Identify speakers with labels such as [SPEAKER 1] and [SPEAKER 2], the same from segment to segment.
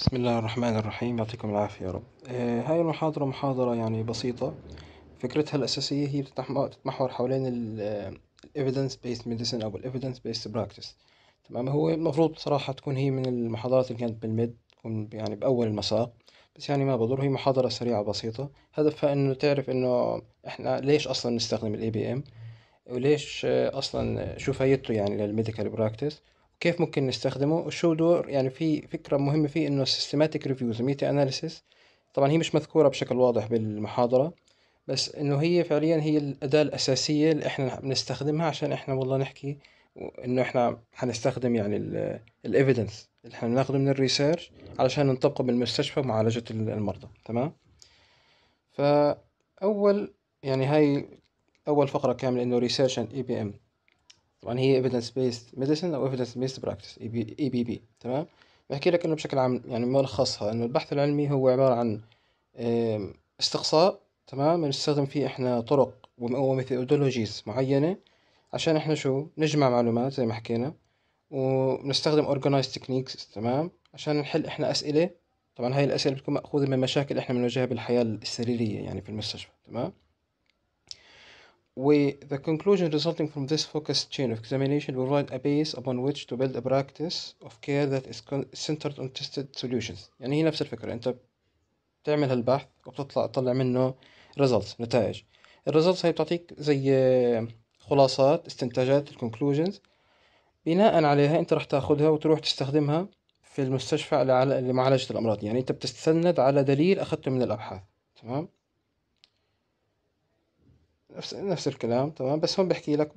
[SPEAKER 1] بسم الله الرحمن الرحيم يعطيكم العافية يا رب آه هاي المحاضرة محاضرة يعني بسيطة فكرتها الأساسية هي تتمحور حوالين ال evidence based medicine أو الـ evidence based practice تمام هو المفروض صراحة تكون هي من المحاضرات اللي كانت بالمد تكون يعني بأول المساق بس يعني ما بضر هي محاضرة سريعة بسيطة هدفها إنه تعرف إنه إحنا ليش أصلا نستخدم الـ ABM وليش أصلا شو فايدته يعني للميديكال براكتس كيف ممكن نستخدمه وشو دور يعني في فكرة مهمة فيه إنه systematic ريفيوز ميتا أناليسيس طبعا هي مش مذكورة بشكل واضح بالمحاضرة بس إنه هي فعليا هي الأداة الأساسية اللي إحنا بنستخدمها عشان إحنا والله نحكي إنه إحنا هنستخدم يعني ال evidence اللي إحنا بناخده من الريسيرش علشان نطبقه بالمستشفى ومعالجة المرضى تمام فأول يعني هاي أول فقرة كاملة إنه ريسيرش and إي بي إم طبعا يعني هي evidence based medicine او evidence based practice اي بي بي تمام بحكي لك انه بشكل عام يعني ملخصها انه البحث العلمي هو عبارة عن استقصاء تمام بنستخدم فيه احنا طرق وميثودولوجيز معينة عشان احنا شو نجمع معلومات زي ما حكينا ونستخدم organized techniques تمام عشان نحل احنا اسئلة طبعا هاي الاسئلة بتكون مأخوذة من مشاكل احنا بنواجهها بالحياة السريرية يعني في المستشفى تمام The conclusion resulting from this focused chain of examination will provide a base upon which to build a practice of care that is centered on tested solutions يعني هي نفس الفكرة أنت بتعمل هالبحث وبتطلع تطلع منه results نتائج الريزلتس هي بتعطيك زي خلاصات استنتاجات الكونكلوجنز بناء عليها انت راح تاخدها وتروح تستخدمها في المستشفى لمعالجة الأمراض يعني انت بتستند على دليل أخذته من الأبحاث تمام نفس نفس الكلام تمام بس هون بحكي لك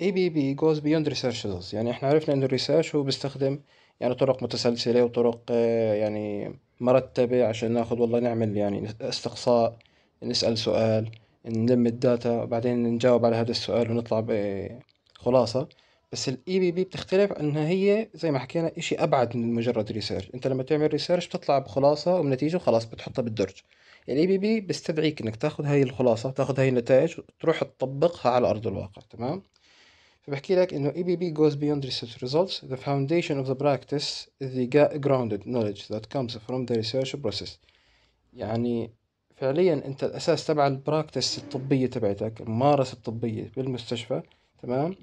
[SPEAKER 1] بي بي جوز بيوند research results يعني احنا عرفنا انه الريسيرش هو بيستخدم يعني طرق متسلسلة وطرق آه، يعني مرتبة عشان ناخد والله نعمل يعني استقصاء نسأل سؤال نلم الداتا وبعدين نجاوب على هذا السؤال ونطلع بخلاصة بس الاي بي e بي بتختلف انها هي زي ما حكينا شيء ابعد من مجرد ريسيرش انت لما تعمل ريسيرش بتطلع بخلاصه وبنتيجه وخلاص بتحطها بالدرج الاي بي بي بيستدعيك انك تاخذ هاي الخلاصه تاخذ هاي النتائج وتروح تطبقها على ارض الواقع تمام فبحكي لك انه اي بي بي goes beyond research results the foundation of the practice is the grounded knowledge that comes from the research process يعني فعليا انت الاساس تبع البراكتس الطبيه تبعتك الممارسه الطبيه بالمستشفى تمام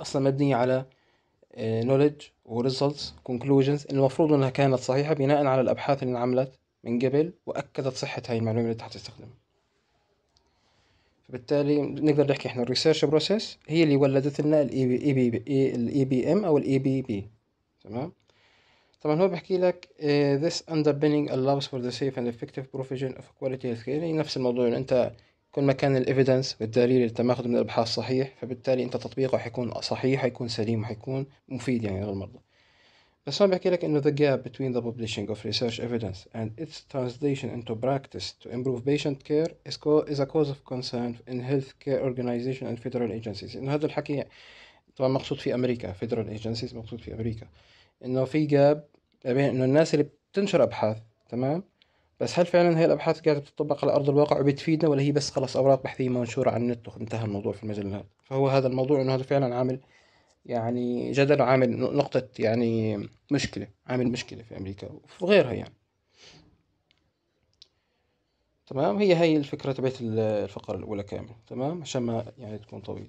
[SPEAKER 1] اصلا مبنيه على نوليدج وريزلتس كونكلوجنز المفروض انها كانت صحيحه بناء على الابحاث اللي انعملت من قبل واكدت صحه هاي المعلومه اللي انت حتستخدمها فبالتالي نقدر نحكي احنا الريسيرش بروسيس هي اللي ولدت لنا الاي بي الاي بي ام او الاي بي e بي تمام طبعا هو بحكي لك آه، this underpinning allows for the safe and effective provision of quality healthcare يعني نفس الموضوع يعني انت كل ما كان الإيفيدنس والدليل اللي تم من الأبحاث صحيح فبالتالي أنت تطبيقه حيكون صحيح حيكون سليم حيكون مفيد يعني للمرضى بس أنا بحكي لك إنه the gap between the publishing of research evidence and its translation into practice to improve patient care is, co is a cause of concern in healthcare organization and federal agencies إنه هذا الحكي طبعا مقصود في أمريكا federal agencies مقصود في أمريكا إنه في gap بين إنه الناس اللي بتنشر أبحاث تمام بس هل فعلا هي الابحاث قاعده بتطبق على ارض الواقع وبتفيدنا ولا هي بس خلاص اوراق بحثيه منشوره على النت وانتهى الموضوع في المجلات فهو هذا الموضوع انه هذا فعلا عامل يعني جدل عامل نقطة يعني مشكلة عامل مشكلة في أمريكا وغيرها يعني تمام هي هي الفكرة تبعت الفقرة الأولى كاملة تمام عشان ما يعني تكون طويلة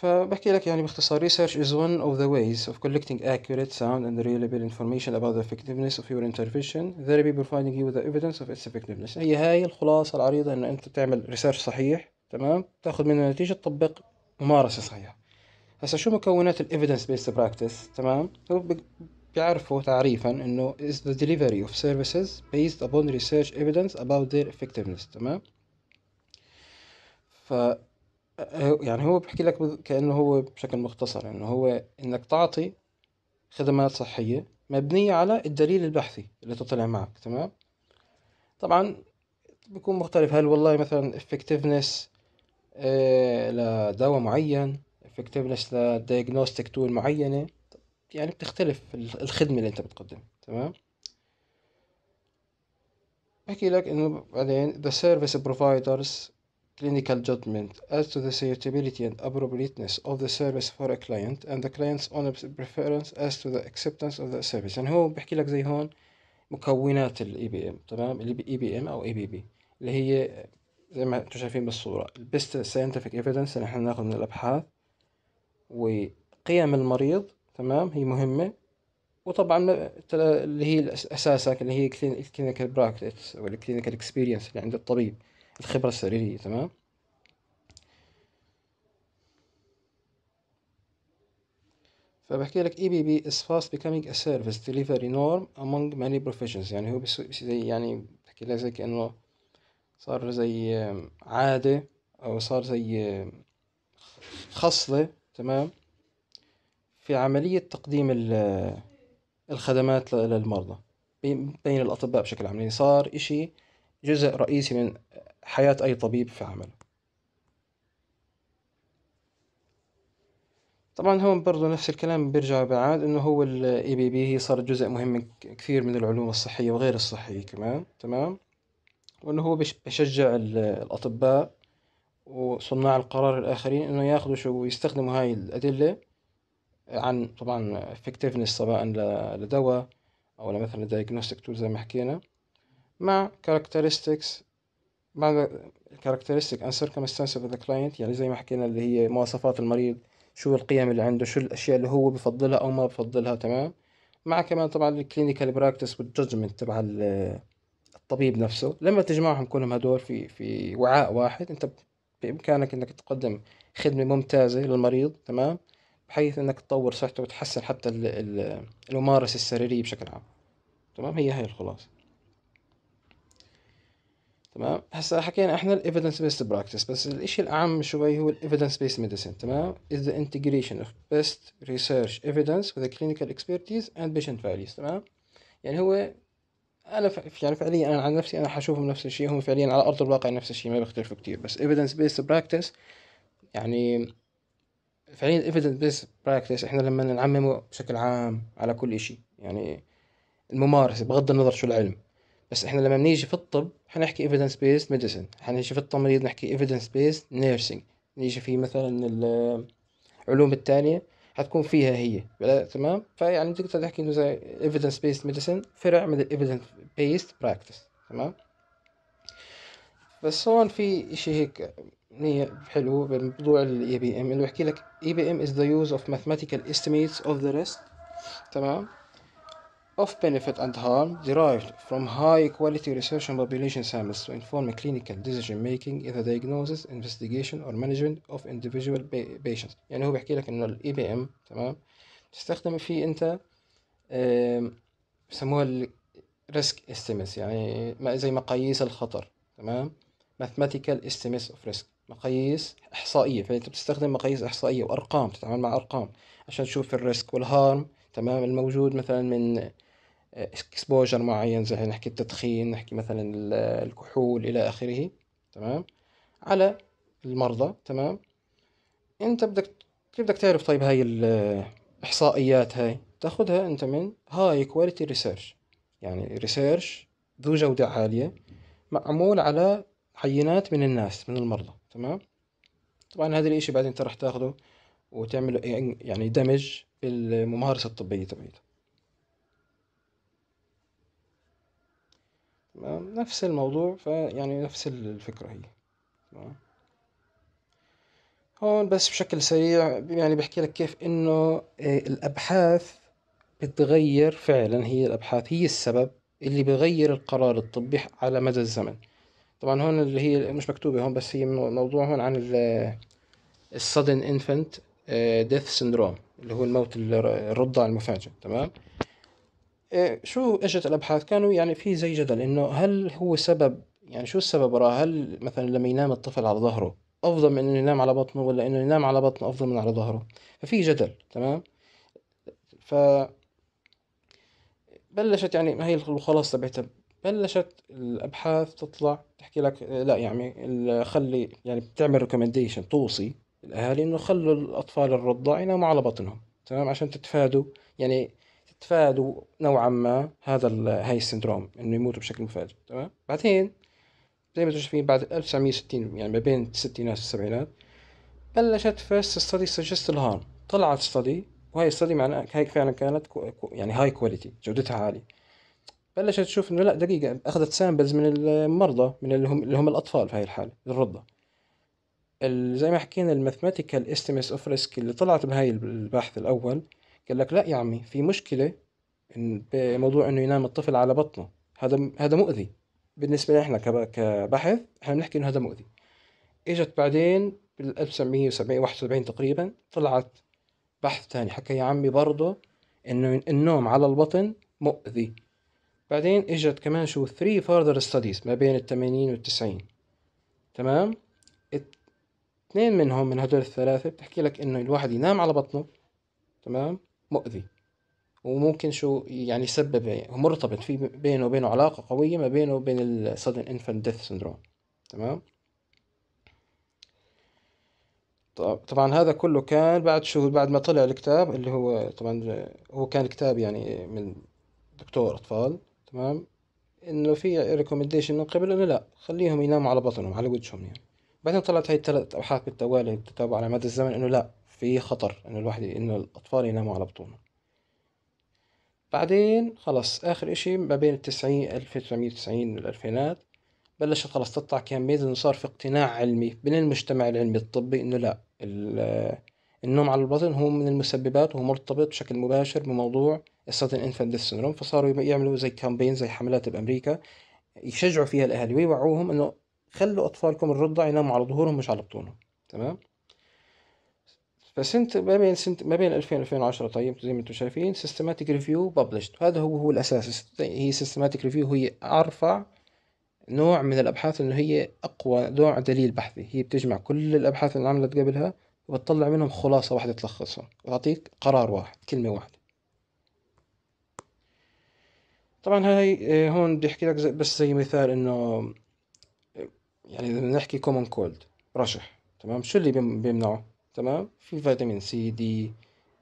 [SPEAKER 1] فبحكي لك يعني باختصار research is one of the ways of collecting accurate, sound and reliable information about the effectiveness of your intervention thereby providing you with the evidence of its effectiveness هي هاي الخلاصة العريضة انه أنت تعمل research صحيح تمام تاخذ منه نتيجة تطبق ممارسة صحيحة هسا شو مكونات ال evidence based practice تمام هو بيعرفوا تعريفا إنه is the delivery of services based upon research evidence about their effectiveness تمام ف يعني هو بحكي لك كأنه هو بشكل مختصر إنه هو إنك تعطي خدمات صحية مبنية على الدليل البحثي اللي تطلع معك تمام طبعا بيكون مختلف هل والله مثلا effectiveness آه، لدواء معين effectiveness لdiagnostic tool معينة يعني بتختلف الخدمة اللي انت بتقدمها تمام بحكي لك انه بعدين the service providers clinical judgment as to the suitability and appropriateness of the service for a client and the client's own preference as to the acceptance of the service يعني هو بحكي لك زي هون مكونات ال EBM تمام ال EBM او EBB اللي هي زي ما انتم شايفين بالصورة best scientific evidence اللي احنا بناخد من الابحاث وقيم المريض تمام هي مهمة وطبعا اللي هي اساسك اللي هي الكلينيكال براكتس والكلينيكال experience اللي عند الطبيب الخبرة السريرية تمام فبحكي لك اي بي بي از فاست بيكامينج ا سيرفيس ديليفري نورم امونج ماني بروفيشنز يعني هو زي يعني بحكي لك زي كأنه صار زي عادة أو صار زي خصلة تمام في عملية تقديم آه، الخدمات للمرضى بين الأطباء بشكل عام يعني صار إشي جزء رئيسي من حياة أي طبيب في عمله طبعا هون برضو نفس الكلام بيرجع بعاد انه هو الاي بي بي هي صارت جزء مهم من كثير من العلوم الصحية وغير الصحية كمان تمام وانه هو بشجع الاطباء وصناع القرار الاخرين انه ياخذوا شو ويستخدموا هاي الادلة عن طبعا effectiveness سواء لدواء او مثلا diagnostic tool زي ما حكينا مع characteristics مع characteristic and سيركمستانس of the client يعني زي ما حكينا اللي هي مواصفات المريض شو القيم اللي عنده شو الأشياء اللي هو بفضلها أو ما بفضلها تمام مع كمان طبعا الكلينيكال براكتس والجادجمنت تبع الطبيب نفسه لما تجمعهم كلهم هدول في في وعاء واحد انت بامكانك انك تقدم خدمه ممتازه للمريض تمام بحيث انك تطور صحته وتحسن حتى الممارسه السريريه بشكل عام تمام هي هي الخلاصه تمام هسا حكينا احنا الايفيدنس بيست براكتس بس الاشي الاعم شوي هو الايفيدنس بيست ميديسين تمام از ذا انتجريشن اوف بيست ريسيرش ايفيدنس وذ كلينيكال اكسبيرتيز اند بيشنت فاليوز تمام يعني هو انا يعني فعليا انا عن نفسي انا حشوفهم نفس الشيء هم فعليا على ارض الواقع نفس الشيء ما بيختلفوا كتير بس ايفيدنس بيست براكتس يعني فعليا evidence بيست براكتس احنا لما نعممه بشكل عام على كل شيء يعني الممارسة بغض النظر شو العلم بس احنا لما بنيجي في الطب حنحكي evidence based medicine حنيجي في التمريض نحكي evidence based nursing نيجي في مثلا العلوم الثانية حتكون فيها هي تمام فيعني تقدر تحكي انه زي evidence based medicine فرع من evidence based practice تمام بس هون في اشي هيك نية حلو بموضوع ال EBM اللي بحكي لك EBM is the use of mathematical estimates of the rest تمام of benefit and harm derived from high quality research and population samples to inform clinical decision making in the diagnosis, investigation or management of individual patients يعني هو بيحكي لك انه الاي بي ام تمام تستخدم فيه انت بسموها الريسك استيمس يعني زي مقاييس الخطر تمام mathematical estimates of risk مقاييس احصائيه فانت بتستخدم مقاييس احصائيه وارقام تتعامل مع ارقام عشان تشوف الريسك والهارم تمام الموجود مثلا من اكسبوجر معين زي نحكي التدخين نحكي مثلا الكحول الى اخره تمام على المرضى تمام انت بدك كيف بدك تعرف طيب هاي الاحصائيات هاي تاخذها انت من هاي كواليتي ريسيرش يعني ريسيرش ذو جودة عالية معمول على عينات من الناس من المرضى تمام طبعا هذا الاشي بعدين انت راح تاخده وتعمل يعني دمج بالممارسة الطبية تبعيته تمام نفس الموضوع فيعني نفس الفكرة هي تمام هون بس بشكل سريع يعني بحكي لك كيف انه آه، الابحاث بتغير فعلا هي الابحاث هي السبب اللي بغير القرار الطبي على مدى الزمن طبعا هون اللي هي مش مكتوبة هون بس هي موضوع هون عن السادن انفنت ديث سندروم اللي هو الموت الرضع المفاجئ تمام إيه، شو اجت الابحاث كانوا يعني في زي جدل انه هل هو سبب يعني شو السبب وراء هل مثلا لما ينام الطفل على ظهره افضل من انه ينام على بطنه ولا انه ينام على بطنه افضل من على ظهره ففي جدل تمام ف بلشت يعني هي الخلاصة تبعتها بلشت الابحاث تطلع تحكي لك لا يعني خلي يعني بتعمل ريكومنديشن توصي الاهالي انه خلوا الاطفال الرضع يناموا على بطنهم تمام عشان تتفادوا يعني تفادوا نوعا ما هذا هاي السندروم انه يموتوا بشكل مفاجئ تمام بعدين زي ما انتم شايفين بعد 1960 يعني ما بين الستينات والسبعينات بلشت فيرست ستدي سجست الهارم طلعت ستدي وهي الستدي معناها هيك فعلا كانت كو يعني هاي كواليتي جودتها عالية بلشت تشوف انه لا دقيقة اخذت سامبلز من المرضى من اللي هم اللي هم الاطفال في هاي الحالة الرضع زي ما حكينا الماثماتيكال استيمس اوف ريسك اللي طلعت بهاي البحث الاول قال لك لا يا عمي في مشكلة بموضوع انه ينام الطفل على بطنه هذا هذا مؤذي بالنسبة لنا احنا كبحث احنا بنحكي انه هذا مؤذي اجت بعدين بال 1971 تقريبا طلعت بحث ثاني حكى يا عمي برضه انه النوم على البطن مؤذي بعدين اجت كمان شو 3 further studies ما بين ال 80 وال 90 تمام اثنين منهم من هدول الثلاثة بتحكي لك انه الواحد ينام على بطنه تمام مؤذي وممكن شو يعني يسبب مرتبط في بينه وبينه علاقة قوية ما بينه وبين ال sudden infant death syndrome تمام طبعا هذا كله كان بعد شو بعد ما طلع الكتاب اللي هو طبعا هو كان كتاب يعني من دكتور أطفال تمام إنه في ريكومنديشن من قبل إنه لا خليهم يناموا على بطنهم على وجههم يعني بعدين طلعت هاي الثلاث أبحاث بالتوالي تتابع على مدى الزمن إنه لا في خطر ان الواحد ان الاطفال يناموا على بطونه بعدين خلص اخر اشي ما بين التسعين الف وتسعمية وتسعين الالفينات بلشت خلص تطلع كميز انه صار في اقتناع علمي من المجتمع العلمي الطبي انه لا النوم على البطن هو من المسببات وهو مرتبط بشكل مباشر بموضوع السادن انفنت ديث سيندروم فصاروا يعملوا زي كامبين زي حملات بامريكا يشجعوا فيها الاهالي ويوعوهم انه خلوا اطفالكم الرضع يناموا على ظهورهم مش على بطونهم تمام فسنة ما بين سنة ما بين 2000 2010 طيب زي ما انتم شايفين سيستماتيك ريفيو ببلشت هذا هو هو الاساس هي سيستماتيك ريفيو هي ارفع نوع من الابحاث انه هي اقوى نوع دليل بحثي هي بتجمع كل الابحاث اللي عملت قبلها وبتطلع منهم خلاصة واحدة تلخصها وتعطيك قرار واحد كلمة واحدة طبعا هاي آه، هون بدي احكي لك بس زي مثال انه آه، يعني اذا بنحكي كومن كولد رشح تمام شو اللي بيمنعه تمام في فيتامين سي دي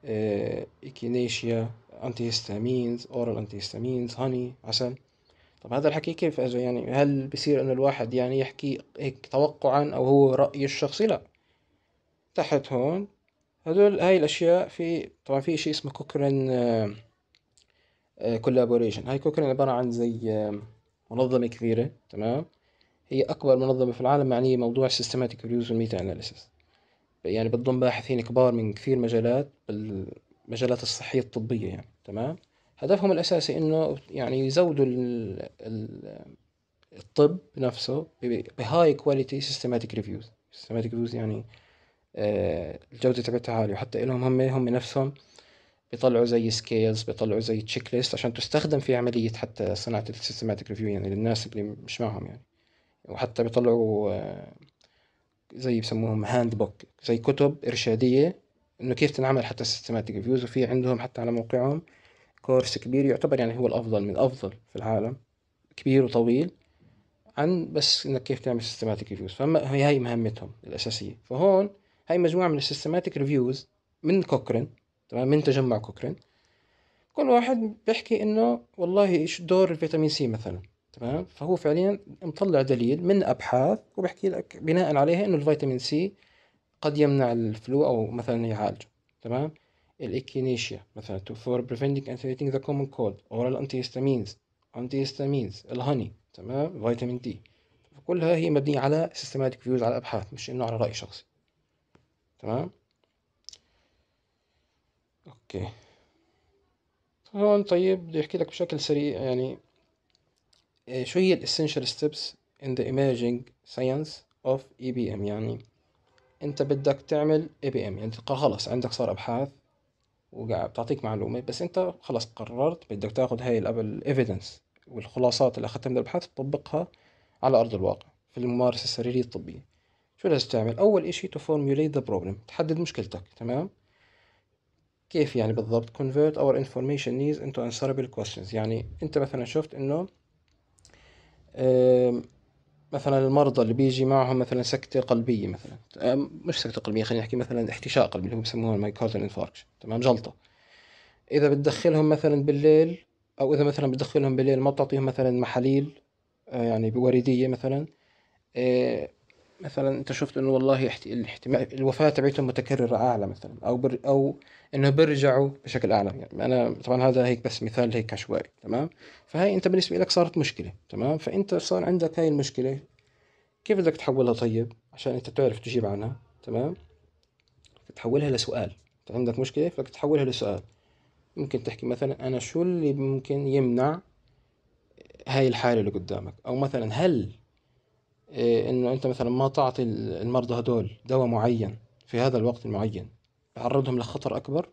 [SPEAKER 1] ايكينيشيا انتي هيستامينز اورال انتي هيستامينز هاني عسل طب هذا الحكي كيف يعني هل بصير انه الواحد يعني يحكي هيك توقعا او هو رايه الشخصي لا تحت هون هدول هاي الاشياء في طبعا في شيء اسمه كوكرين كولابوريشن آه، آه، هاي كوكرين عباره عن زي آه، منظمه كبيره تمام هي اكبر منظمه في العالم معنيه بموضوع سيستماتيك ريفيوز والميتا analysis يعني بتضم باحثين كبار من كثير مجالات بالمجالات الصحية الطبية يعني تمام هدفهم الأساسي إنه يعني يزودوا ال ال الطب نفسه بهاي كواليتي سيستماتيك ريفيوز سيستماتيك ريفيوز يعني آه، الجودة تبعتها عالية وحتى إلهم هم هم نفسهم بيطلعوا زي سكيلز بيطلعوا زي تشيك ليست عشان تستخدم في عملية حتى صناعة السيستماتيك ريفيو يعني للناس اللي مش معهم يعني وحتى بيطلعوا آه زي بسموهم هاند بوك زي كتب إرشادية إنه كيف تنعمل حتى سيستماتيك ريفيوز وفي عندهم حتى على موقعهم كورس كبير يعتبر يعني هو الأفضل من الأفضل في العالم كبير وطويل عن بس إنك كيف تعمل سيستماتيك ريفيوز فهي هي هاي مهمتهم الأساسية فهون هاي مجموعة من السيستماتيك ريفيوز من كوكرين تمام من تجمع كوكرين كل واحد بيحكي إنه والله إيش دور الفيتامين سي مثلاً تمام فهو فعليا مطلع دليل من ابحاث وبحكي لك بناء عليها انه الفيتامين سي قد يمنع الفلو او مثلا يعالجه تمام الاكينيشيا مثلا to for preventing and treating the common cold oral antihistamines antihistamines الهني تمام فيتامين دي كلها هي مبنية على systematic views على أبحاث مش إنه على رأي شخصي تمام أوكي هون طيب بدي أحكي لك بشكل سريع يعني شو هي الاسينشال ستيبس ان ذا in ساينس اوف اي بي ام يعني انت بدك تعمل اي بي ام يعني تلقى خلص عندك صار ابحاث وقاعد بتعطيك معلومه بس انت خلص قررت بدك تاخذ هاي الابل ايفيدنس والخلاصات اللي اخذتها من الابحاث تطبقها على ارض الواقع في الممارسه السريريه الطبيه شو لازم تعمل اول شيء تو formulate ذا بروبلم تحدد مشكلتك تمام كيف يعني بالضبط convert our information needs into answerable questions يعني انت مثلا شفت انه مثلا المرضى اللي بيجي معهم مثلا سكته قلبيه مثلا مش سكته قلبيه خلينا نحكي مثلا احتشاء قلبي اللي هو بسموه المايكارديال انفاركشن تمام جلطه اذا بتدخلهم مثلا بالليل او اذا مثلا بتدخلهم بالليل ما بتعطيهم مثلا محاليل آه، يعني بوريديه مثلا آه، مثلا انت شفت انه والله الاحتمال الوفاه تبعتهم متكرره اعلى مثلا او بر او انه بيرجعوا بشكل اعلى يعني انا طبعا هذا هيك بس مثال هيك عشوائي تمام فهي انت بالنسبه لك صارت مشكله تمام فانت صار عندك هاي المشكله كيف بدك تحولها طيب عشان انت تعرف تجيب عنها تمام تحولها لسؤال انت عندك مشكله بدك تحولها لسؤال ممكن تحكي مثلا انا شو اللي ممكن يمنع هاي الحاله اللي قدامك او مثلا هل إيه، انه انت مثلا ما تعطي المرضى هدول دواء معين في هذا الوقت المعين بعرضهم لخطر اكبر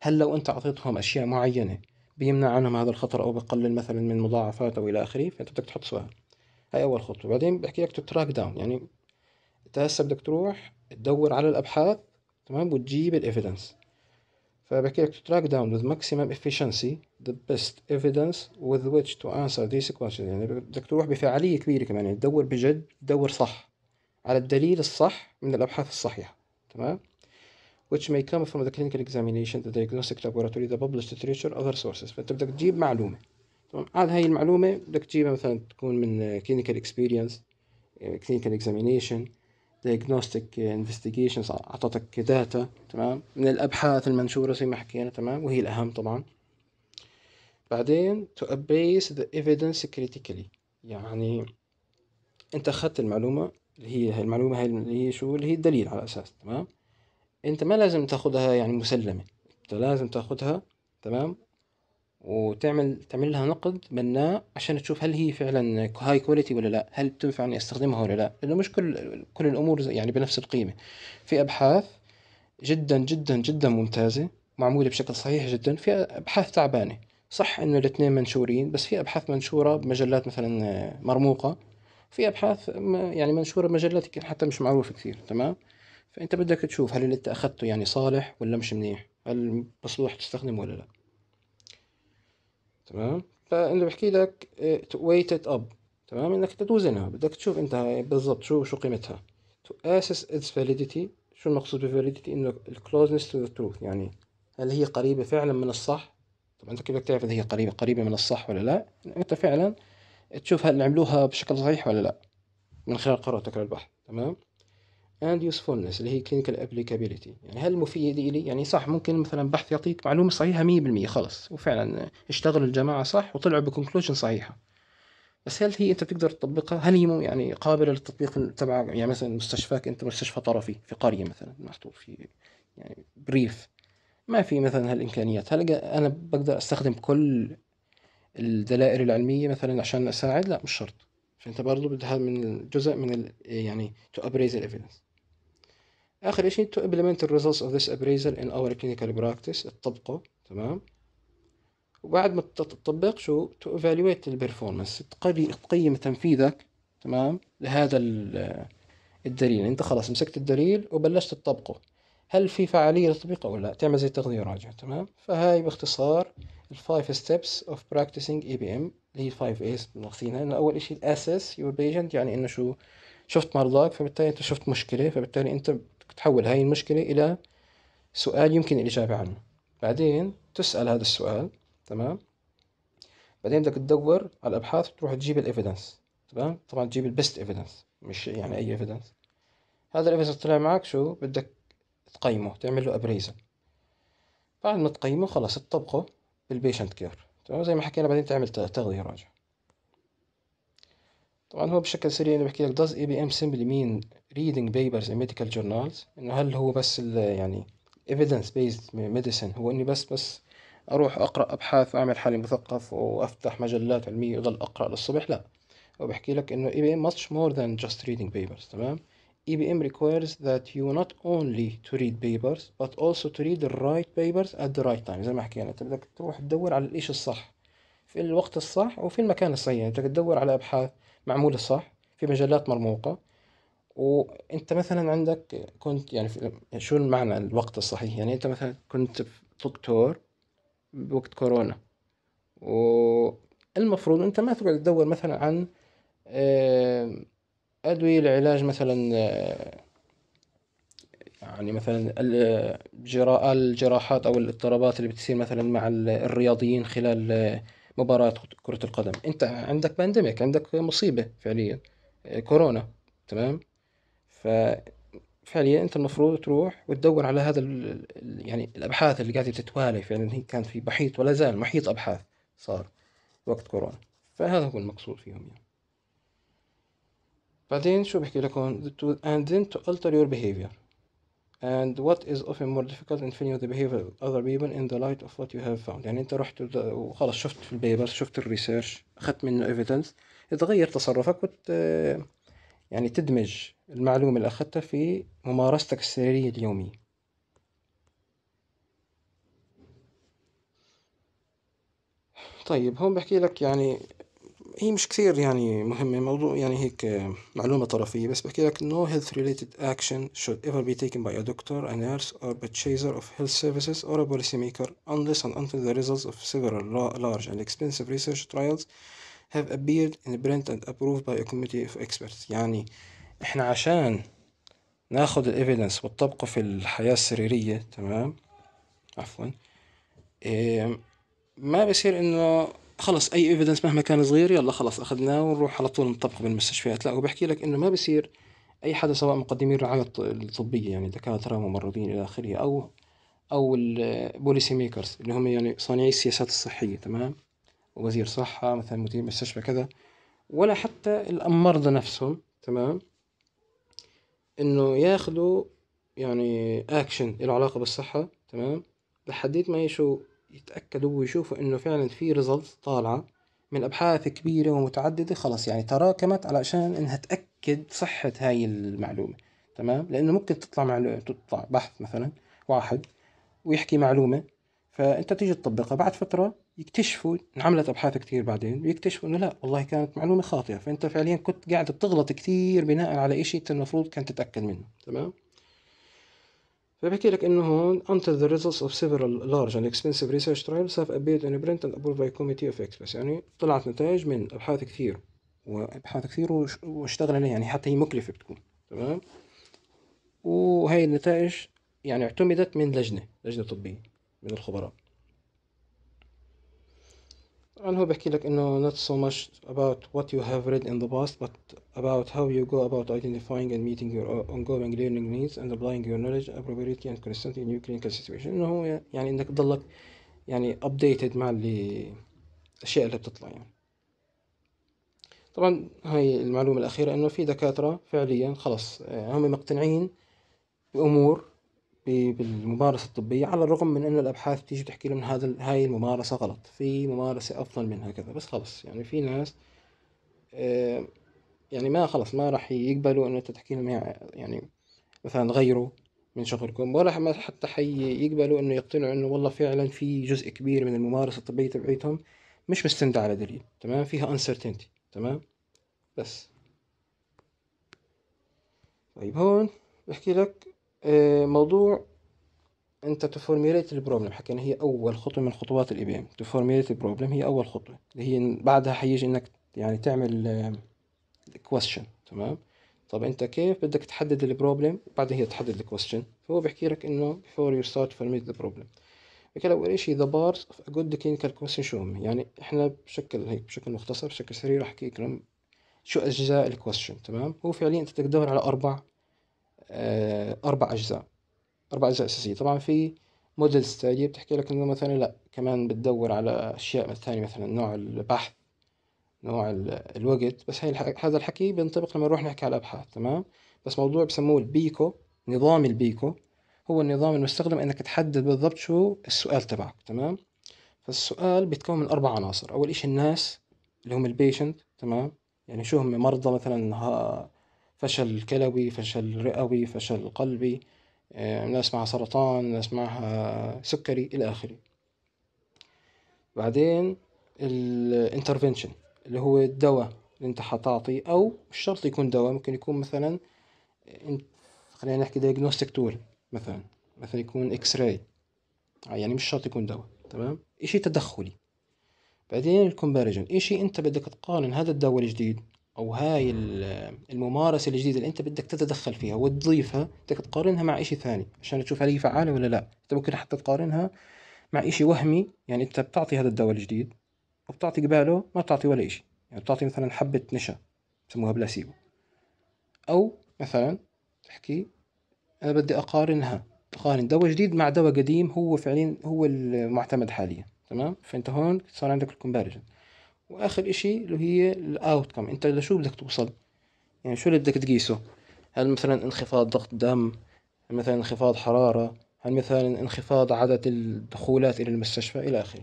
[SPEAKER 1] هل لو انت اعطيتهم اشياء معينه بيمنع عنهم هذا الخطر او بقلل مثلا من مضاعفات او الى اخره فانت بدك تحط سؤال هاي اول خطوه بعدين بحكي لك تراك داون يعني انت هسه بدك تروح تدور على الابحاث تمام وتجيب الايفيدنس فبحكي لك to track down with maximum efficiency the best evidence with which to answer these questions يعني بدك تروح بفعالية كبيرة كمان يعني تدور بجد تدور صح على الدليل الصح من الأبحاث الصحيحة تمام which may come from the clinical examination the diagnostic laboratory the published literature other sources فأنت بدك تجيب معلومة تمام عاد هاي المعلومة بدك تجيبها مثلا تكون من clinical experience clinical examination diagnostic investigations اعطتك داتا تمام من الابحاث المنشوره زي ما حكينا تمام وهي الاهم طبعا بعدين to abase the evidence critically يعني انت اخذت المعلومه اللي هي هاي المعلومه هاي اللي هي شو اللي هي الدليل على اساس تمام انت ما لازم تاخذها يعني مسلمه انت لازم تاخذها تمام وتعمل تعمل لها نقد بناء عشان تشوف هل هي فعلا هاي كواليتي ولا لا هل بتنفع اني استخدمها ولا لا لانه مش كل كل الامور يعني بنفس القيمه في ابحاث جدا جدا جدا ممتازه معموله بشكل صحيح جدا في ابحاث تعبانه صح انه الاثنين منشورين بس في ابحاث منشوره بمجلات مثلا مرموقه في ابحاث يعني منشوره بمجلات حتى مش معروفه كثير تمام فانت بدك تشوف هل اللي انت اخذته يعني صالح ولا مش منيح هل مصلوح تستخدمه ولا لا تمام فانا بحكي لك ويت ات اب تمام انك توزنها بدك تشوف انت بالضبط شو شو قيمتها تو اسس اتس فاليديتي شو المقصود بفاليديتي انه الكلوزنس تو ذا تروث يعني هل هي قريبه فعلا من الصح طبعا انت كيف بدك تعرف اذا هي قريبه قريبه من الصح ولا لا انت فعلا تشوف هل عملوها بشكل صحيح ولا لا من خلال قراءتك للبحث تمام اند يوسفولنس اللي هي clinical ابليكابيلتي يعني هل مفيد إلي يعني صح ممكن مثلا بحث يعطيك معلومة صحيحة 100% خلص وفعلا اشتغلوا الجماعة صح وطلعوا بكونكلوجن صحيحة بس هل هي انت بتقدر تطبقها هل هي يعني قابله للتطبيق تبع يعني مثلا مستشفاك انت مستشفى طرفي في قريه مثلا محطوط في يعني بريف ما في مثلا هالامكانيات هل انا بقدر استخدم كل الدلائل العلميه مثلا عشان اساعد لا مش شرط فانت برضه بدها من جزء من يعني تو ابريز الايفيدنس آخر شيء to implement the results of this appraisal in our clinical practice تطبقه تمام وبعد ما تطبق شو to evaluate the performance تقيم تنفيذك تمام لهذا الدليل انت خلاص مسكت الدليل وبلشت تطبقه هل في فعالية لتطبيقه ولا لا تعمل زي تغذية راجع تمام فهاي باختصار ال 5 steps of practicing EBM اللي هي 5 A's بناخذينها انه اول شيء الاسس your patient يعني انه شو شفت مرضاك فبالتالي انت شفت مشكلة فبالتالي انت تحول هاي المشكلة إلى سؤال يمكن الإجابة عنه بعدين تسأل هذا السؤال تمام بعدين بدك تدور على الأبحاث وتروح تجيب الإيفيدنس تمام طبعا تجيب البيست إيفيدنس مش يعني أي إيفيدنس هذا الإيفيدنس طلع معك شو بدك تقيمه تعمل له أبريزل بعد ما تقيمه خلاص تطبقه بالبيشنت كير تمام زي ما حكينا بعدين تعمل تغذية راجع طبعا هو بشكل سريع انا بحكي لك does EBM simply mean reading papers in medical journals انه هل هو بس يعني evidence based medicine هو اني بس بس اروح اقرا ابحاث واعمل حالي مثقف وافتح مجلات علميه واضل اقرا للصبح لا هو بحكي لك انه EBM much more than just reading papers تمام EBM requires that you not only to read papers but also to read the right papers at the right time زي ما حكينا انت بدك تروح تدور على الإشي الصح في الوقت الصح وفي المكان الصحيح انت يعني بدك تدور على ابحاث معمولة صح في مجلات مرموقة وانت مثلا عندك كنت يعني شو المعنى الوقت الصحيح يعني انت مثلا كنت دكتور بوقت كورونا والمفروض انت ما تقعد تدور مثلا عن آه، أدوية لعلاج مثلا آه، يعني مثلا الجراحات أو الاضطرابات اللي بتصير مثلا مع الرياضيين خلال آه، مباراة كرة القدم انت عندك بانديميك عندك مصيبة فعليا آه، كورونا تمام ف فعليا انت المفروض تروح وتدور على هذا ال... يعني الابحاث اللي قاعده تتوالي فعلا هي كان في بحيث ولا زال محيط ابحاث صار وقت كورونا فهذا هو المقصود فيهم يعني بعدين شو بحكي لكم and then to alter your behavior and what is often more difficult in finding the behavior of other people in the light of what you have found يعني انت رحت وخلاص شفت في البيبرز شفت الريسيرش اخذت منه ايفيدنس تغير تصرفك وت يعني تدمج المعلومة اللي أخذتها في ممارستك السريرية اليومية طيب هون بحكي لك يعني هي مش كثير يعني مهمة موضوع يعني هيك معلومة طرفية بس بحكي لك no health related action should ever be taken by a doctor, a nurse or purchaser of health services or a policy maker unless and until the results of several large and expensive research trials have appeared in print and approved by a committee of experts يعني احنا عشان ناخد evidence ونطبقه في الحياة السريرية تمام عفوا إيه ما بصير انه خلص اي ايفيدنس مهما كان صغير يلا خلص اخذناه ونروح على طول نطبقه بالمستشفيات لا وبحكي لك انه ما بصير اي حدا سواء مقدمي الرعايه الطبيه يعني دكاتره ممرضين الى اخره او او البوليسي ميكرز اللي هم يعني صانعي السياسات الصحيه تمام وزير صحه مثلا مدير مستشفى كذا ولا حتى المرضى نفسهم تمام انه ياخذوا يعني اكشن له علاقه بالصحه تمام لحديت ما يشو يتأكدوا ويشوفوا انه فعلا في ريزلت طالعة من ابحاث كبيرة ومتعددة خلاص يعني تراكمت علشان انها تأكد صحة هاي المعلومة تمام لانه ممكن تطلع معلومة تطلع بحث مثلا واحد ويحكي معلومة فانت تيجي تطبقها بعد فترة يكتشفوا انعملت ابحاث كثير بعدين ويكتشفوا انه لا والله كانت معلومة خاطئة فانت فعليا كنت قاعد بتغلط كثير بناء على شيء انت المفروض كان تتأكد منه تمام فبحكي لك انه هون until the results of several large and expensive research trials have appeared in a print and approved by committee of experts يعني طلعت نتائج من ابحاث كثير وابحاث كثير واشتغل عليها يعني حتى هي مكلفه بتكون تمام وهي النتائج يعني اعتمدت من لجنه لجنه طبيه من الخبراء طبعا هو بحكي لك انه not so much about what you have read in the past but about how you go about identifying and meeting your ongoing learning needs and applying your knowledge appropriately and consistently in your clinical situation انه هو يعني انك تضلك يعني updated مع اللي الاشياء اللي بتطلع يعني طبعا هاي المعلومة الأخيرة إنه في دكاترة فعليا خلص هم مقتنعين بأمور بالممارسة الطبية على الرغم من أن الأبحاث بتيجي تحكي لهم هذا هاي الممارسة غلط في ممارسة أفضل منها كذا بس خلص يعني في ناس آه، يعني ما خلص ما راح يقبلوا ان أنت تحكي لهم يعني مثلا غيروا من شغلكم ولا حتى حي يقبلوا إنه يقتنعوا إنه والله فعلا في جزء كبير من الممارسة الطبية تبعيتهم مش مستند على دليل تمام فيها انسرتينتي تمام بس طيب هون بحكي لك آه، موضوع انت تفورميليت البروبلم حكينا هي اول خطوه من خطوات الاي بي تفورميليت البروبلم هي اول خطوه اللي هي بعدها حيجي انك يعني تعمل كويستشن آه، تمام طب انت كيف بدك تحدد البروبلم بعدها هي تحدد الكويستشن فهو بيحكي لك انه before you start formulate the problem اول شيء the bars of a good clinical question شو هم يعني احنا بشكل هيك بشكل مختصر بشكل سريع رح احكي لكم شو اجزاء الكويستشن تمام هو فعليا انت تدور على اربع آه، أربع أجزاء أربع أجزاء أساسية طبعا في مودلز تالية بتحكي لك إنه مثلا لأ كمان بتدور على أشياء ثانية مثلا نوع البحث نوع الوقت بس هي هذا الحكي بينطبق لما نروح نحكي على الأبحاث تمام بس موضوع بسموه البيكو نظام البيكو هو النظام المستخدم إنك تحدد بالضبط شو السؤال تبعك تمام فالسؤال بيتكون من أربع عناصر أول إشي الناس اللي هم البيشنت تمام يعني شو هم مرضى مثلا فشل كلوي فشل رئوي فشل قلبي ناس آه، معها سرطان ناس معها آه، سكري إلى آخره بعدين الانترفنشن اللي هو الدواء اللي انت حتعطي او مش شرط يكون دواء ممكن يكون مثلا انت خلينا نحكي diagnostic تول مثلا مثلا يكون اكس راي آه، يعني مش شرط يكون دواء تمام اشي تدخلي بعدين الكومباريجن اشي انت بدك تقارن هذا الدواء الجديد او هاي الممارسه الجديده اللي انت بدك تتدخل فيها وتضيفها بدك تقارنها مع شيء ثاني عشان تشوف هل هي فعاله ولا لا انت ممكن حتى تقارنها مع شيء وهمي يعني انت بتعطي هذا الدواء الجديد وبتعطي قباله ما بتعطي ولا شيء يعني بتعطي مثلا حبه نشا بسموها بلاسيبو او مثلا تحكي انا بدي اقارنها تقارن دواء جديد مع دواء قديم هو فعليا هو المعتمد حاليا تمام فانت هون صار عندك الكومباريجن واخر اشي اللي هي الاوتكم انت لشو بدك توصل يعني شو اللي بدك تقيسه هل مثلا انخفاض ضغط دم هل مثلا انخفاض حرارة هل مثلا انخفاض عدد الدخولات الى المستشفى الى اخره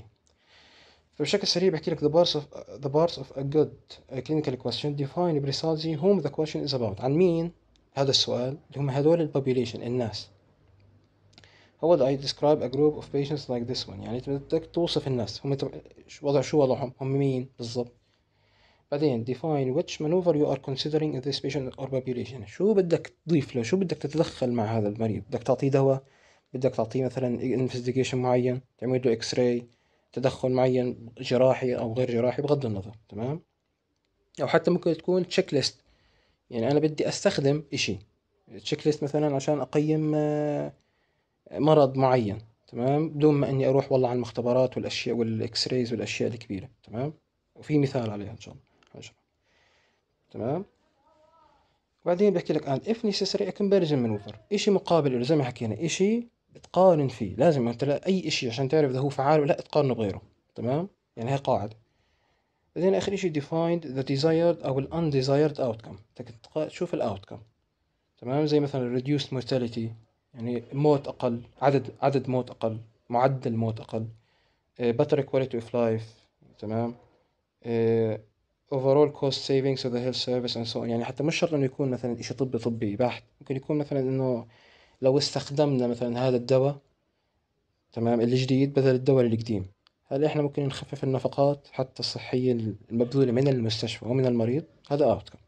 [SPEAKER 1] فبشكل سريع بحكي لك the parts of the parts of a good clinical question define precisely whom the question is about عن مين هذا السؤال اللي هم هذول البوبيليشن الناس هو ده I describe a group of patients like this one يعني انت بدك توصف الناس هم وضع شو وضعهم هم مين بالظبط بعدين define which maneuver you are considering in this patient or population شو بدك تضيف له شو بدك تتدخل مع هذا المريض بدك تعطيه دواء بدك تعطيه مثلا investigation معين تعمل له اكس راي تدخل معين جراحي او غير جراحي بغض النظر تمام او حتى ممكن تكون check list يعني انا بدي استخدم اشي check list مثلا عشان اقيم آه، مرض معين تمام بدون ما اني اروح والله على المختبرات والاشياء والاكس رايز والاشياء الكبيره تمام وفي مثال عليها ان شاء الله تمام بعدين بحكي لك ان اف نيسيسري كومباريزن مانوفر شيء مقابل له زي ما حكينا شيء تقارن فيه لازم انت لا اي شيء عشان تعرف اذا هو فعال ولا لا تقارنه بغيره تمام يعني هي قاعده بعدين اخر شيء ديفايند ذا ديزايرد او ال undesired outcome تشوف الاوتكم تمام زي مثلا reduced mortality يعني موت اقل عدد عدد موت اقل معدل موت اقل بتر كواليتي اوف لايف تمام اوفرول كوست سيفينجز اوف ذا هيلث سيرفيس اند سو يعني حتى مش شرط انه يكون مثلا شيء طبي طبي بحت ممكن يكون مثلا انه لو استخدمنا مثلا هذا الدواء تمام الجديد بدل الدواء القديم هل احنا ممكن نخفف النفقات حتى الصحية المبذولة من المستشفى ومن المريض هذا اوتكم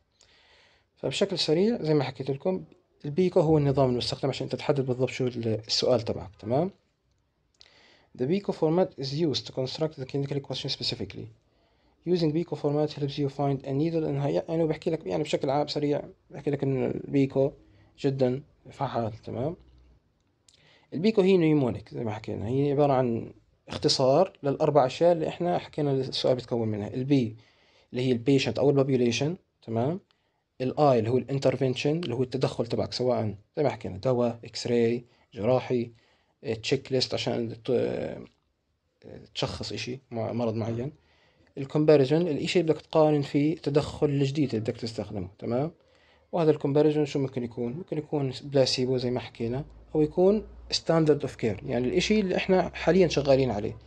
[SPEAKER 1] فبشكل سريع زي ما حكيت لكم البيكو هو النظام المستخدم عشان انت تحدد بالضبط شو السؤال تبعك تمام The Pico format is used to construct the clinical question specifically Using Pico format helps you find a needle in يعني بحكي لك يعني بشكل عام سريع بحكي لك انه البيكو جدا فعال تمام البيكو هي نيمونيك زي ما حكينا هي عبارة عن اختصار للأربع أشياء اللي احنا حكينا السؤال بتكون منها البي اللي هي البيشنت أو البابيوليشن تمام الاي اللي هو الانترفنشن اللي هو التدخل تبعك سواء زي ما حكينا دواء اكس راي جراحي تشيك آه، ليست عشان آه، تشخص اشي مرض معين الكومباريزون الاشي اللي بدك تقارن فيه التدخل الجديد اللي بدك تستخدمه تمام وهذا الكومباريزون شو ممكن يكون ممكن يكون بلاسيبو زي ما حكينا او يكون ستاندرد اوف كير يعني الاشي اللي احنا حاليا شغالين عليه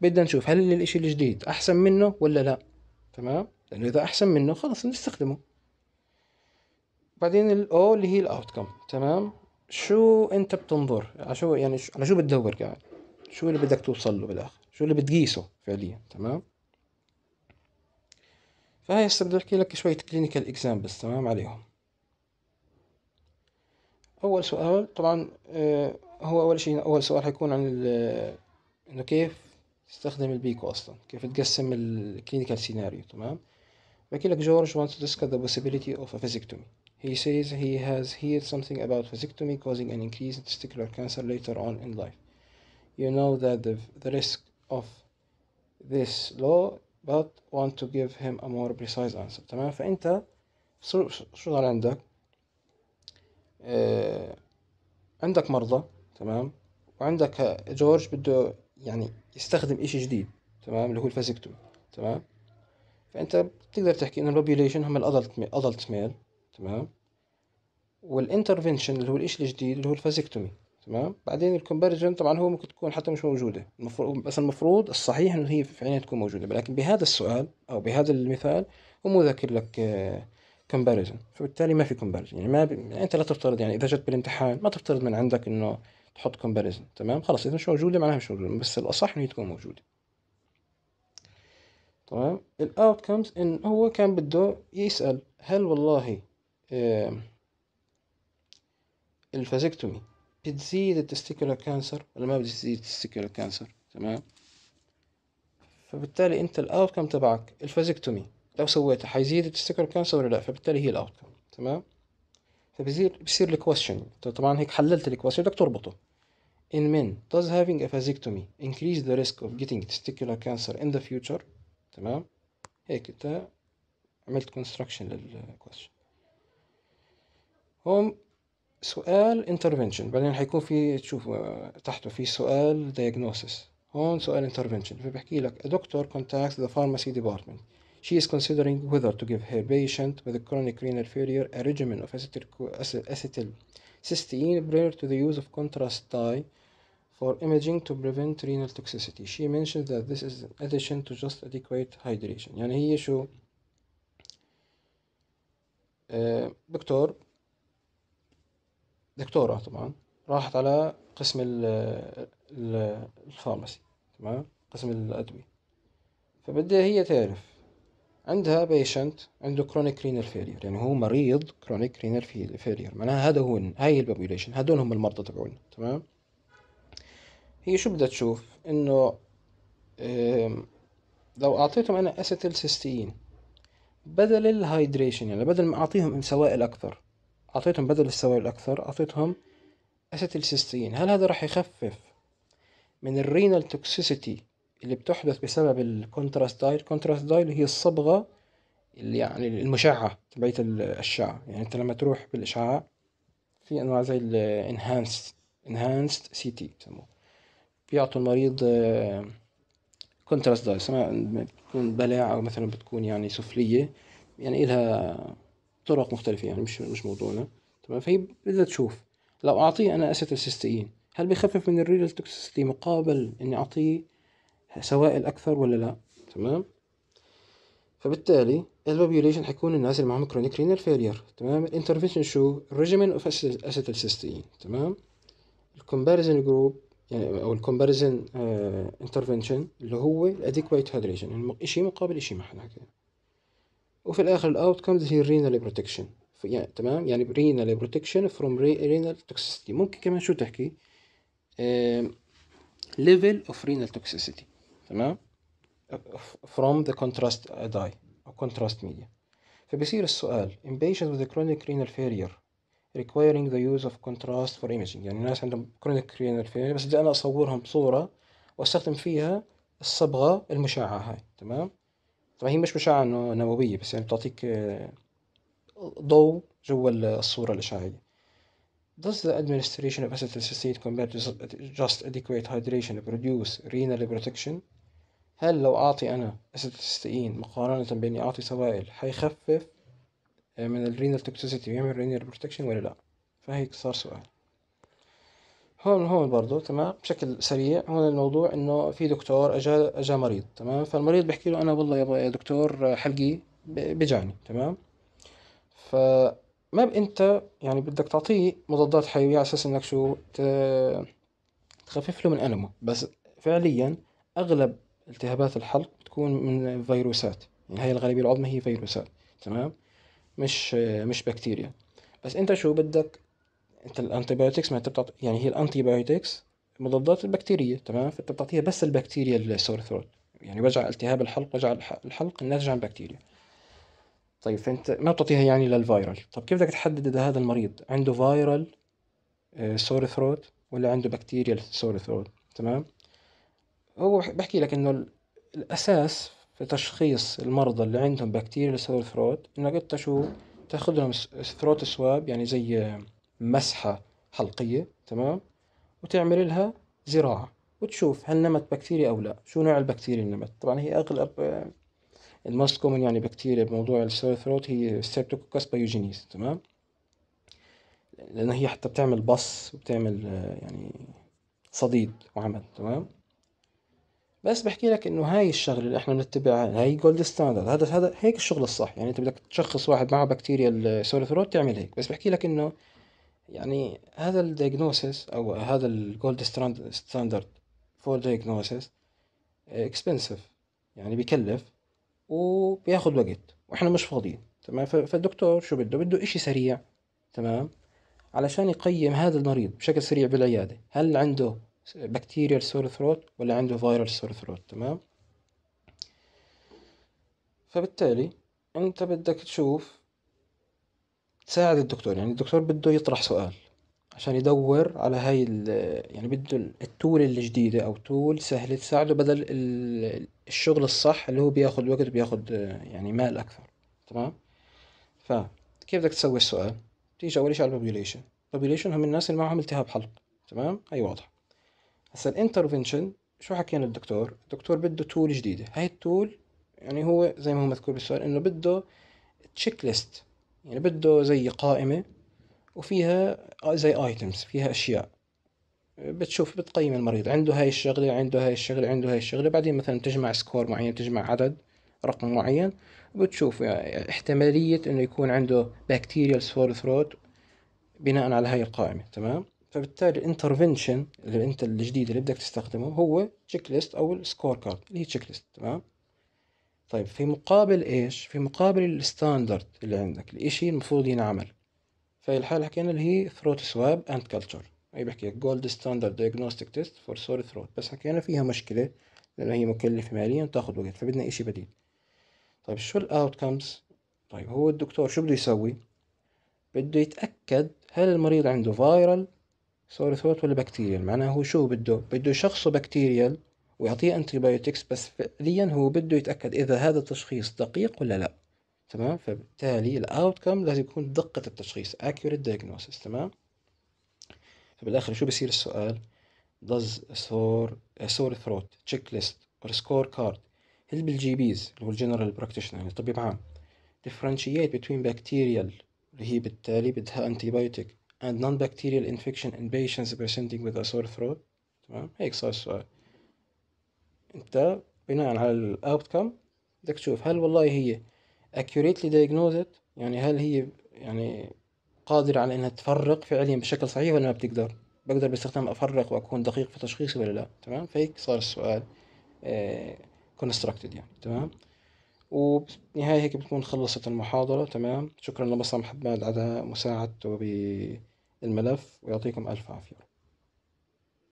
[SPEAKER 1] بدنا نشوف هل الاشي الجديد احسن منه ولا لا تمام لانه اذا احسن منه خلص نستخدمه بعدين الاو اللي هي الاوتكم تمام شو انت بتنظر على شو يعني على شو بتدور قاعد شو اللي بدك توصل له بالاخر شو اللي بتقيسه فعليا تمام فهي هسه بدي احكي لك شوية كلينيكال اكزامبلز تمام عليهم اول سؤال طبعا آه، هو اول شيء اول سؤال حيكون عن انه كيف تستخدم البيكو اصلا كيف تقسم الكلينيكال سيناريو تمام بحكي لك جورج wants to discuss the possibility of a vasectomy He says he has heard something about vasectomy causing an increase in testicular cancer later on in life. You know that the, the risk of this law but want to give him a more precise answer تمام فأنت شو شو صار عندك؟ آه عندك مرضى تمام وعندك جورج بده يعني يستخدم إشي جديد تمام اللي هو الفازكتومي تمام فأنت بتقدر تحكي إنه البوبيوليشن هم الأدلت ميل تمام والانترفنشن اللي هو الإشي الجديد اللي هو الفازكتومي تمام بعدين الكومباريجن طبعا هو ممكن تكون حتى مش موجوده المفروض بس المفروض الصحيح انه هي فعليا تكون موجوده ولكن بهذا السؤال او بهذا المثال هو مو ذاكر لك آه، كومباريجن فبالتالي ما في كومباريجن يعني ما ب... يعني انت لا تفترض يعني اذا جت بالامتحان ما تفترض من عندك انه تحط كومباريزن تمام خلاص اذا مش موجوده معناها مش موجوده بس الاصح انه تكون موجوده تمام الاوتكمز ان هو كان بده يسال هل والله الفازكتومي بتزيد التستيكولا كانسر ولا ما بتزيد التستيكولا كانسر تمام فبالتالي انت الاوتكم تبعك الفازكتومي لو سويتها حيزيد التستيكولا كانسر ولا لا فبالتالي هي الاوتكم تمام فبصير بصير الكويشن طبعا هيك حللت الكويشن بدك تربطه in men does having a vasectomy increase the risk of getting testicular cancer in the future تمام هيك انت عملت construction للكويشن هم سؤال intervention بعدين حيكون في تشوف تحته في سؤال diagnosis هون سؤال intervention فبحكي لك a doctor contacts the pharmacy department she is considering whether to give her patient with chronic renal failure a regimen of acetylcysteine prior to the use of contrast dye for imaging to prevent renal toxicity she mentions that this is in addition to just adequate hydration يعني هي شو دكتور دكتورة طبعا راحت على قسم ال الفارماسي تمام قسم الأدوية فبدها هي تعرف عندها بيشنت عنده كرونيك رينال فيلير يعني هو مريض كرونيك رينال فيلير معناها هذا هو هاي البوبيوليشن هذول هم المرضى تبعونا تمام هي شو بدها تشوف انه لو اعطيتهم انا اسيتيل سيستين بدل الهايدريشن يعني بدل ما اعطيهم سوائل اكثر أعطيتهم بدل السوائل الأكثر أعطيتهم أسيتيلسيستين هل هذا راح يخفف من الرينال توكسيسيتي اللي بتحدث بسبب الكونتراست دايل الكونتراست دايل هي الصبغة اللي يعني المشعة تبعية الأشعة يعني أنت لما تروح بالإشعاع في أنواع زي الانهانسد انهانسد سي تي بسموه بيعطوا المريض آه، كونتراست دايل سواء بتكون بلع أو مثلا بتكون يعني سفلية يعني إلها طرق مختلفه يعني مش مش موضوعنا تمام فهي بدها تشوف لو اعطيه انا اسيتلسيستين هل بخفف من الريل توكسيستي مقابل اني اعطيه سوائل اكثر ولا لا تمام فبالتالي البابيوليشن حيكون الناس اللي معهم كرونيك رينال فيلير تمام الانترفنشن شو الريجيمين اوف سيستين تمام الكومباريزن جروب يعني او الكومباريزن انترفنشن آه، اللي هو الاديكويت هيدريشن يعني شيء مقابل شيء ما احنا حكينا وفي الاخر الاوت كمز هي الرينال بروتكشن يعني تمام يعني رينال بروتكشن فروم رينال توكسيسيتي ممكن كمان شو تحكي ليفل اوف رينال توكسيسيتي تمام from the contrast dye أو contrast media فبصير السؤال in patients with chronic renal failure requiring the use of contrast for imaging يعني الناس عندهم chronic renal failure بس بدي أنا أصورهم بصورة وأستخدم فيها الصبغة المشعة هاي تمام طبعا هي مش إشعة نووية بس يعني بتعطيك آه، ضوء جوا الصورة الإشعاعية Does the administration of acetyl acetylcysteine compared to just adequate hydration produce renal protection? هل لو أعطي أنا أسيتيلسيتين مقارنة بإني أعطي سوائل حيخفف آه، من الرينال توكسيسيتي ويعمل رينال بروتكشن ولا لأ؟ فهيك صار سؤال هون هون برضه تمام بشكل سريع هون الموضوع انه في دكتور اجا اجا مريض تمام فالمريض بحكي له انا والله يا, دكتور حلقي بجعني تمام فما انت يعني بدك تعطيه مضادات حيويه على اساس انك شو تخفف له من المه بس فعليا اغلب التهابات الحلق بتكون من فيروسات يعني هي الغالبيه العظمى هي فيروسات تمام مش مش بكتيريا بس انت شو بدك انت الانتيبيوتكس ما انت بتعطي يعني هي الانتيبيوتكس مضادات البكتيريه تمام فانت بتعطيها بس البكتيريا السور ثروت يعني وجع التهاب الحلق وجع الحلق الناتج عن بكتيريا طيب فانت ما بتعطيها يعني للفيرال طب كيف بدك تحدد اذا هذا المريض عنده فيرال سور ثروت ولا عنده بكتيريا سور ثروت تمام هو بحكي لك انه الاساس في تشخيص المرضى اللي عندهم بكتيريا سور ثروت انك انت شو تاخذ لهم ثروت سواب يعني زي مسحة حلقية تمام وتعمل لها زراعة وتشوف هل نمت بكتيريا أو لا شو نوع البكتيريا اللي نمت طبعا هي أغلب آه، الموست كومن يعني بكتيريا بموضوع السور ثروت هي ستريبتوكوكس بايوجينيز تمام لأن هي حتى بتعمل بص وبتعمل آه، يعني صديد وعمل تمام بس بحكي لك انه هاي الشغله اللي احنا بنتبعها هاي جولد ستاندرد هذا هذا هيك الشغل الصح يعني انت بدك تشخص واحد معه بكتيريا السور ثروت تعمل هيك بس بحكي لك انه يعني هذا الدياجنوسيس او هذا الجولد ستاندرد فور دياجنوسيس اكسبنسيف آه، يعني بيكلف وبياخد وقت واحنا مش فاضيين تمام فالدكتور شو بده بده اشي سريع تمام علشان يقيم هذا المريض بشكل سريع بالعياده هل عنده بكتيريا سور ثروت ولا عنده فايرال سور ثروت تمام فبالتالي انت بدك تشوف تساعد الدكتور يعني الدكتور بده يطرح سؤال عشان يدور على هاي ال يعني بده التول الجديدة أو تول سهلة تساعده بدل الشغل الصح اللي هو بياخد وقت وبياخد يعني مال أكثر تمام فكيف بدك تسوي السؤال تيجي أول شيء على البوبيوليشن البوبيوليشن هم الناس اللي معهم التهاب حلق تمام هي واضحة هسا الانترفنشن شو حكينا الدكتور الدكتور بده تول جديدة هاي التول يعني هو زي ما هو مذكور بالسؤال إنه بده تشيك ليست يعني بده زي قائمة وفيها زي ايتمز فيها اشياء بتشوف بتقيم المريض عنده هاي الشغلة عنده هاي الشغلة عنده هاي الشغلة بعدين مثلا تجمع سكور معين تجمع عدد رقم معين وبتشوف يعني احتمالية انه يكون عنده بكتيريال سور ثروت بناء على هاي القائمة تمام فبالتالي الانترفنشن اللي انت الجديد اللي بدك تستخدمه هو تشيك ليست او السكور كارد اللي هي تشيك ليست تمام طيب في مقابل ايش في مقابل الستاندرد اللي عندك الاشي المفروض ينعمل في الحالة حكينا اللي هي ثروت سواب اند كلتشر هي بحكي جولد ستاندرد دياجنوستيك تيست فور سور ثروت بس حكينا فيها مشكلة لانه هي مكلفة ماليا وتاخد وقت فبدنا اشي بديل طيب شو الاوتكمز طيب هو الدكتور شو بده يسوي بده يتأكد هل المريض عنده فايرال سوري ثروت ولا بكتيريال معناه هو شو بده بده يشخصه بكتيريال ويعطيه انتيبيوتكس بس فعليا هو بده يتاكد اذا هذا التشخيص دقيق ولا لا تمام فبالتالي الاوتكم لازم يكون دقه التشخيص accurate diagnosis تمام فبالاخر شو بصير السؤال does a sore a sore throat checklist or score card help الجي بيز اللي هو الجنرال براكتيشنر يعني الطبيب عام differentiate between bacterial اللي هي بالتالي بدها antibiotic and non-bacterial infection in patients presenting with a sore throat تمام هيك صار السؤال انت بناء على الاوتكم بدك تشوف هل والله هي accurately diagnosed يعني هل هي يعني قادرة على انها تفرق فعليا بشكل صحيح ولا ما بتقدر بقدر باستخدام افرق واكون دقيق في تشخيصي ولا لا تمام فهيك صار السؤال آه، constructed يعني تمام وبالنهاية هيك بتكون خلصت المحاضرة تمام شكرا لبصم حباد على مساعدته بالملف ويعطيكم ألف عافية